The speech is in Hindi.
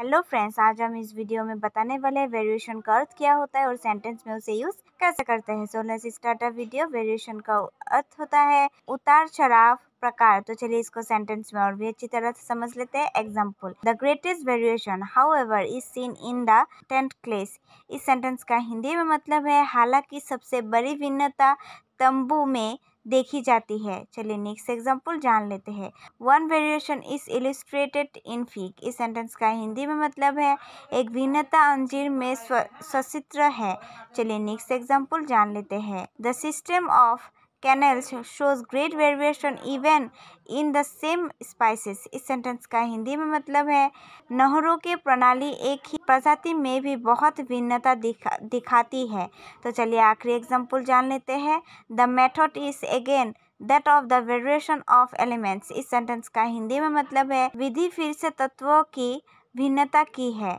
हेलो फ्रेंड्स आज हम इस वीडियो में बताने वाले हैं वेरिएशन का अर्थ क्या होता है और सेंटेंस में उसे यूज कैसे करते हैं so let's start a video variation का अर्थ होता है उतार चढ़ाव प्रकार तो चलिए इसको सेंटेंस में और भी अच्छी तरह से समझ लेते हैं example the greatest variation however is seen in the tent class इस सेंटेंस का हिंदी में मतलब है हालांकि सबसे बड़ी भिन्नता तंबू में देखी जाती है चलिए नेक्स्ट एग्जाम्पल जान लेते हैं one variation is illustrated in fig इस सेंटेंस का हिंदी में मतलब है एक भिन्नता अंजीर में सचित्र है चलिए नेक्स्ट एग्जाम्पल जान लेते हैं the system of canals shows great variation even in the same spices इस सेंटेंस का हिंदी में मतलब है नहरों के प्रणाली एक ही प्रजाति में भी बहुत भिन्नता दिखा दिखाती है तो चलिए आखिरी एग्जाम्पल जान लेते हैं the method is again that of the variation of elements इस सेंटेंस का हिंदी में मतलब है विधि फिर से तत्वों की भिन्नता की है